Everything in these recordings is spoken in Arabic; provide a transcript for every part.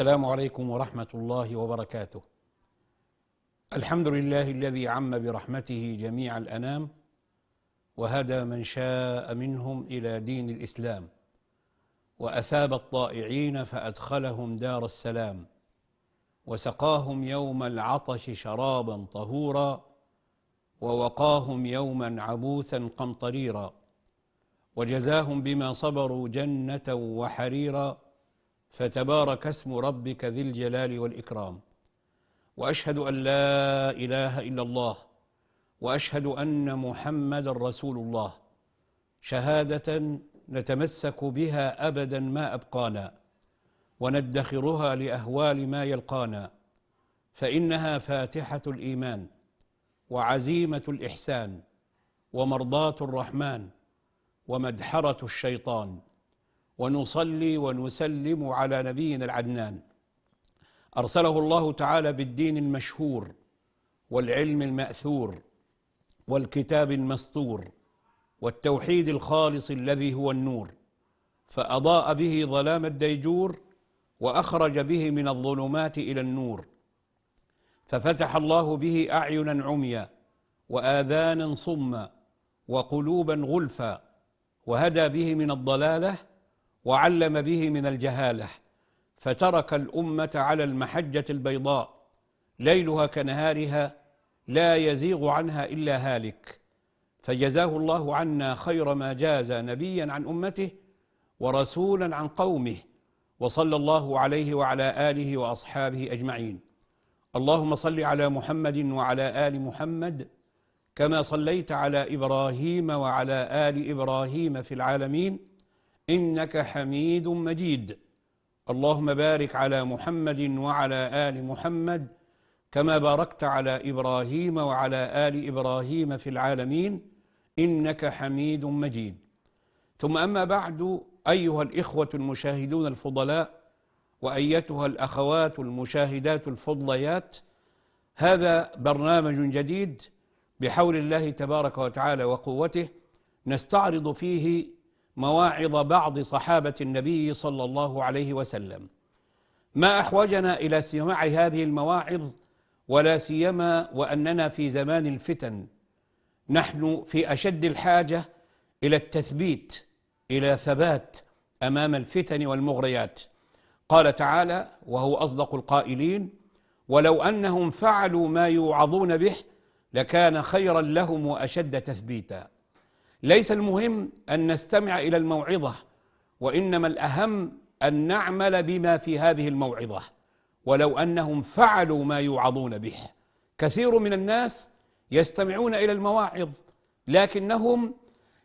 السلام عليكم ورحمه الله وبركاته الحمد لله الذي عم برحمته جميع الانام وهدى من شاء منهم الى دين الاسلام واثاب الطائعين فادخلهم دار السلام وسقاهم يوم العطش شرابا طهورا ووقاهم يوما عبوسا قمطريرا وجزاهم بما صبروا جنه وحريرا فتبارك اسم ربك ذي الجلال والإكرام وأشهد أن لا إله إلا الله وأشهد أن محمد رسول الله شهادة نتمسك بها أبدا ما أبقانا وندخرها لأهوال ما يلقانا فإنها فاتحة الإيمان وعزيمة الإحسان ومرضاة الرحمن ومدحرة الشيطان ونصلي ونسلم على نبينا العدنان ارسله الله تعالى بالدين المشهور والعلم الماثور والكتاب المسطور والتوحيد الخالص الذي هو النور فاضاء به ظلام الديجور واخرج به من الظلمات الى النور ففتح الله به اعينا عميا واذانا صما وقلوبا غلفا وهدى به من الضلاله وعلم به من الجهاله فترك الامه على المحجه البيضاء ليلها كنهارها لا يزيغ عنها الا هالك فجزاه الله عنا خير ما جاز نبيا عن امته ورسولا عن قومه وصلى الله عليه وعلى اله واصحابه اجمعين اللهم صل على محمد وعلى ال محمد كما صليت على ابراهيم وعلى ال ابراهيم في العالمين إنك حميد مجيد اللهم بارك على محمد وعلى آل محمد كما باركت على إبراهيم وعلى آل إبراهيم في العالمين إنك حميد مجيد ثم أما بعد أيها الإخوة المشاهدون الفضلاء وأيتها الأخوات المشاهدات الفضليات هذا برنامج جديد بحول الله تبارك وتعالى وقوته نستعرض فيه مواعظ بعض صحابة النبي صلى الله عليه وسلم ما أحوجنا إلى سماع هذه المواعظ ولا سيما وأننا في زمان الفتن نحن في أشد الحاجة إلى التثبيت إلى ثبات أمام الفتن والمغريات قال تعالى وهو أصدق القائلين ولو أنهم فعلوا ما يوعظون به لكان خيرا لهم وأشد تثبيتا ليس المهم أن نستمع إلى الموعظة وإنما الأهم أن نعمل بما في هذه الموعظة ولو أنهم فعلوا ما يوعظون به كثير من الناس يستمعون إلى المواعظ لكنهم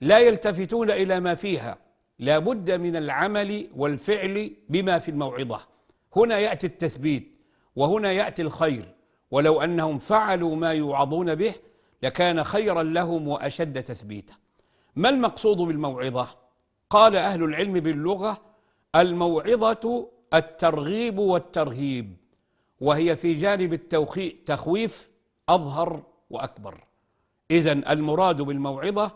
لا يلتفتون إلى ما فيها لا بد من العمل والفعل بما في الموعظة هنا يأتي التثبيت وهنا يأتي الخير ولو أنهم فعلوا ما يوعظون به لكان خيرا لهم وأشد تثبيتا ما المقصود بالموعظة؟ قال أهل العلم باللغة الموعظة الترغيب والترهيب وهي في جانب التخويف أظهر وأكبر إذا المراد بالموعظة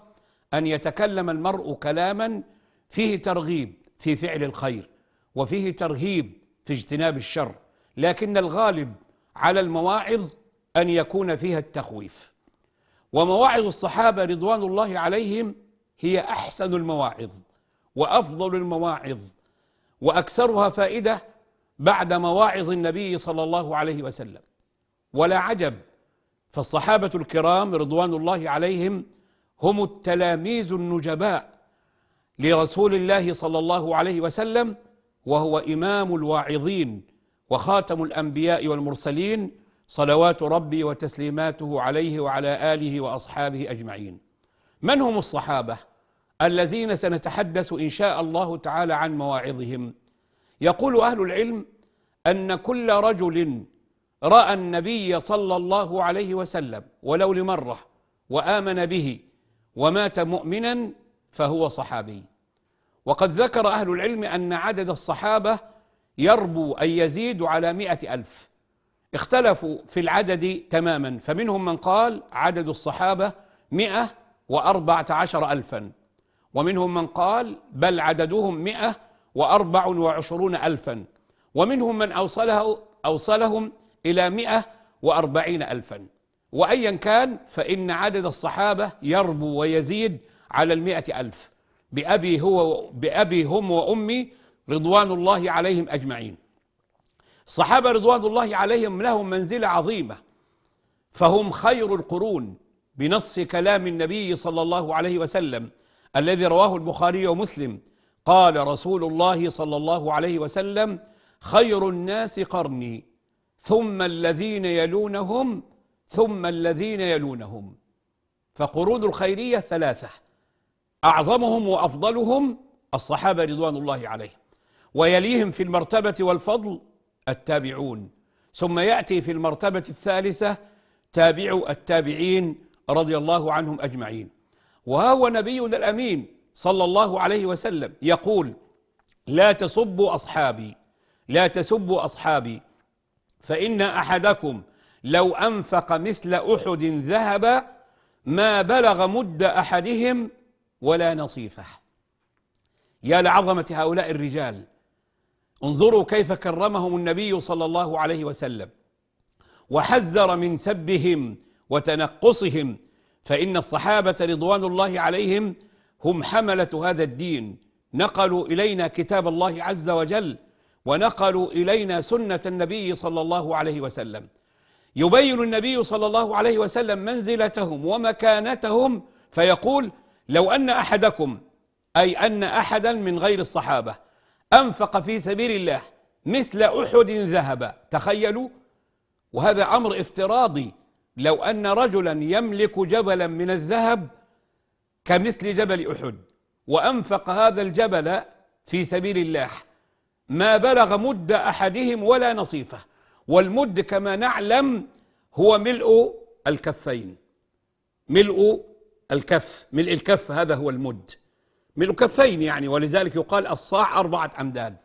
أن يتكلم المرء كلاما فيه ترغيب في فعل الخير وفيه ترهيب في اجتناب الشر لكن الغالب على المواعظ أن يكون فيها التخويف ومواعظ الصحابة رضوان الله عليهم هي احسن المواعظ وافضل المواعظ واكثرها فائده بعد مواعظ النبي صلى الله عليه وسلم ولا عجب فالصحابه الكرام رضوان الله عليهم هم التلاميذ النجباء لرسول الله صلى الله عليه وسلم وهو امام الواعظين وخاتم الانبياء والمرسلين صلوات ربي وتسليماته عليه وعلى اله واصحابه اجمعين من هم الصحابه الذين سنتحدث ان شاء الله تعالى عن مواعظهم يقول اهل العلم ان كل رجل راى النبي صلى الله عليه وسلم ولو لمره وامن به ومات مؤمنا فهو صحابي وقد ذكر اهل العلم ان عدد الصحابه يربو ان يزيد على مئة الف اختلفوا في العدد تماما فمنهم من قال عدد الصحابه مئة وأربعة عشر ألفا ومنهم من قال بل عددهم مئة وأربع وعشرون ألفا ومنهم من أوصله أوصلهم إلى مئة وأربعين ألفا وأيا كان فإن عدد الصحابة يربو ويزيد على المئة ألف بأبي, هو بأبي هم وأمي رضوان الله عليهم أجمعين الصحابة رضوان الله عليهم لهم منزلة عظيمة فهم خير القرون بنص كلام النبي صلى الله عليه وسلم الذي رواه البخاري ومسلم قال رسول الله صلى الله عليه وسلم خير الناس قرني ثم الذين يلونهم ثم الذين يلونهم فقرون الخيرية ثلاثة أعظمهم وأفضلهم الصحابة رضوان الله عليهم ويليهم في المرتبة والفضل التابعون ثم يأتي في المرتبة الثالثة تابعوا التابعين رضي الله عنهم أجمعين وها هو نبينا الأمين صلى الله عليه وسلم يقول لا تسبوا أصحابي لا تسبوا أصحابي فإن أحدكم لو أنفق مثل أحد ذهب ما بلغ مد أحدهم ولا نصيفه يا لعظمة هؤلاء الرجال انظروا كيف كرمهم النبي صلى الله عليه وسلم وحذر من سبهم وتنقصهم فإن الصحابة رضوان الله عليهم هم حملة هذا الدين نقلوا إلينا كتاب الله عز وجل ونقلوا إلينا سنة النبي صلى الله عليه وسلم يبين النبي صلى الله عليه وسلم منزلتهم ومكانتهم فيقول لو أن أحدكم أي أن أحدا من غير الصحابة أنفق في سبيل الله مثل أحد ذهبا تخيلوا وهذا أمر افتراضي لو أن رجلا يملك جبلا من الذهب كمثل جبل أحد وأنفق هذا الجبل في سبيل الله ما بلغ مد أحدهم ولا نصيفه والمد كما نعلم هو ملء الكفين ملء الكف ملء الكف هذا هو المد ملء كفين يعني ولذلك يقال الصاع أربعة أمداد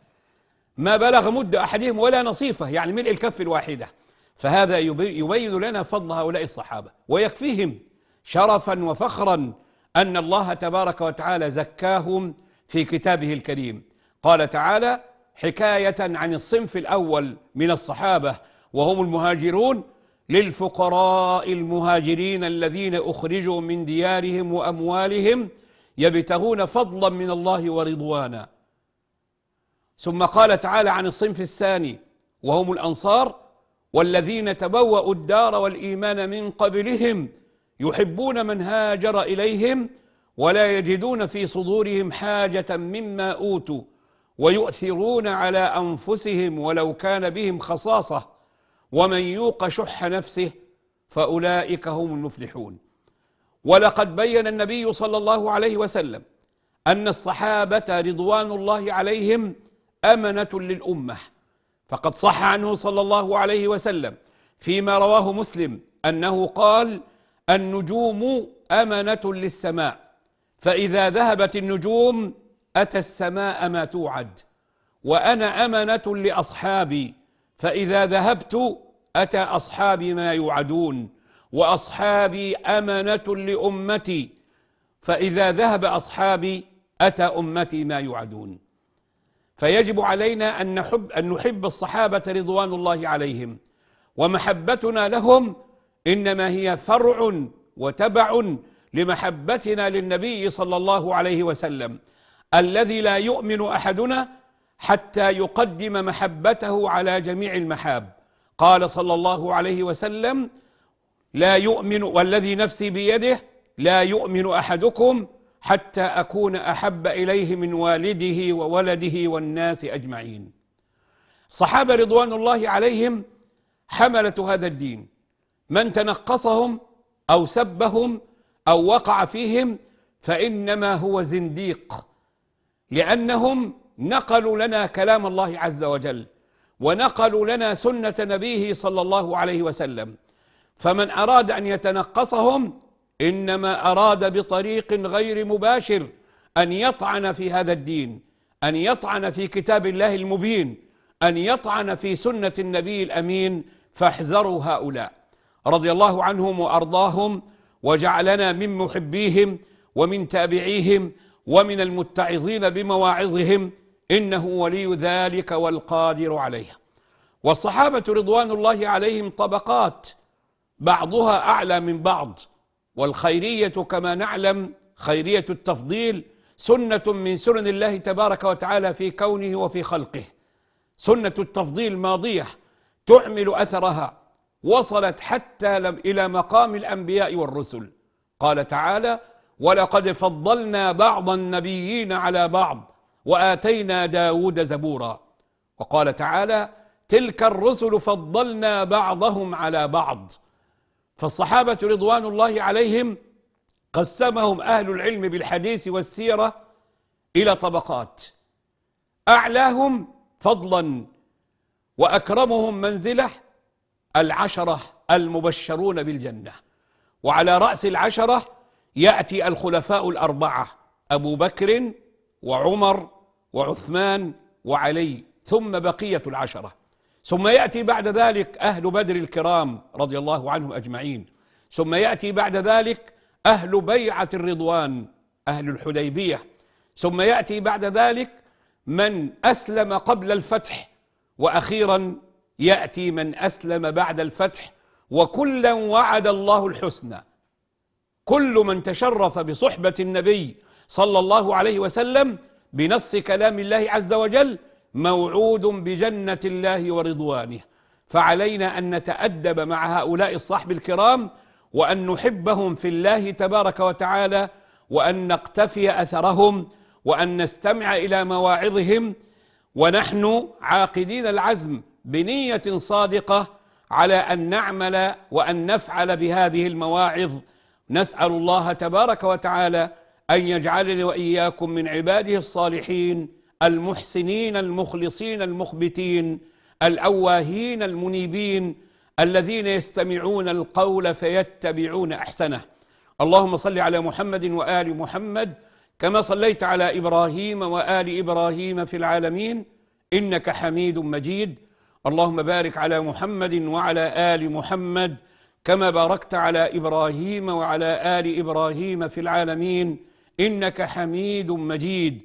ما بلغ مد أحدهم ولا نصيفه يعني ملء الكف الواحدة فهذا يبين لنا فضل هؤلاء الصحابة ويكفيهم شرفا وفخرا أن الله تبارك وتعالى زكاهم في كتابه الكريم قال تعالى حكاية عن الصنف الأول من الصحابة وهم المهاجرون للفقراء المهاجرين الذين أخرجوا من ديارهم وأموالهم يبتغون فضلا من الله ورضوانا ثم قال تعالى عن الصنف الثاني وهم الأنصار والذين تبوأوا الدار والإيمان من قبلهم يحبون من هاجر إليهم ولا يجدون في صدورهم حاجة مما أوتوا ويؤثرون على أنفسهم ولو كان بهم خصاصة ومن يوق شح نفسه فأولئك هم المفلحون ولقد بين النبي صلى الله عليه وسلم أن الصحابة رضوان الله عليهم أمنة للأمة فقد صح عنه صلى الله عليه وسلم فيما رواه مسلم انه قال النجوم امنه للسماء فاذا ذهبت النجوم اتى السماء ما توعد وانا امنه لاصحابي فاذا ذهبت اتى اصحابي ما يوعدون واصحابي امنه لامتي فاذا ذهب اصحابي اتى امتي ما يوعدون فيجب علينا أن نحب, أن نحب الصحابة رضوان الله عليهم ومحبتنا لهم إنما هي فرع وتبع لمحبتنا للنبي صلى الله عليه وسلم الذي لا يؤمن أحدنا حتى يقدم محبته على جميع المحاب قال صلى الله عليه وسلم لا يؤمن والذي نفسي بيده لا يؤمن أحدكم حتى اكون احب اليه من والده وولده والناس اجمعين صحابه رضوان الله عليهم حمله هذا الدين من تنقصهم او سبهم او وقع فيهم فانما هو زنديق لانهم نقلوا لنا كلام الله عز وجل ونقلوا لنا سنه نبيه صلى الله عليه وسلم فمن اراد ان يتنقصهم إنما أراد بطريق غير مباشر أن يطعن في هذا الدين أن يطعن في كتاب الله المبين أن يطعن في سنة النبي الأمين فاحذروا هؤلاء رضي الله عنهم وأرضاهم وجعلنا من محبيهم ومن تابعيهم ومن المتعظين بمواعظهم إنه ولي ذلك والقادر عليه والصحابة رضوان الله عليهم طبقات بعضها أعلى من بعض والخيرية كما نعلم خيرية التفضيل سنة من سنن الله تبارك وتعالى في كونه وفي خلقه سنة التفضيل ماضية تعمل أثرها وصلت حتى إلى مقام الأنبياء والرسل قال تعالى ولقد فضلنا بعض النبيين على بعض وآتينا داود زبورا وقال تعالى تلك الرسل فضلنا بعضهم على بعض فالصحابة رضوان الله عليهم قسمهم أهل العلم بالحديث والسيرة إلى طبقات أعلاهم فضلا وأكرمهم منزلة العشرة المبشرون بالجنة وعلى رأس العشرة يأتي الخلفاء الأربعة أبو بكر وعمر وعثمان وعلي ثم بقية العشرة ثم يأتي بعد ذلك أهل بدر الكرام رضي الله عنهم أجمعين ثم يأتي بعد ذلك أهل بيعة الرضوان أهل الحديبية ثم يأتي بعد ذلك من أسلم قبل الفتح وأخيرا يأتي من أسلم بعد الفتح وكلا وعد الله الحسنى كل من تشرف بصحبة النبي صلى الله عليه وسلم بنص كلام الله عز وجل موعود بجنة الله ورضوانه فعلينا أن نتأدب مع هؤلاء الصحب الكرام وأن نحبهم في الله تبارك وتعالى وأن نقتفي أثرهم وأن نستمع إلى مواعظهم ونحن عاقدين العزم بنية صادقة على أن نعمل وأن نفعل بهذه المواعظ نسأل الله تبارك وتعالى أن يجعلني وإياكم من عباده الصالحين المحسنين المخلصين المخبتين الأواهين المنيبين الذين يستمعون القول فيتبعون أحسنه اللهم صل على محمد وآل محمد كما صليت على إبراهيم وآل إبراهيم في العالمين إنك حميد مجيد اللهم بارك على محمد وعلى آل محمد كما باركت على إبراهيم وعلى آل إبراهيم في العالمين إنك حميد مجيد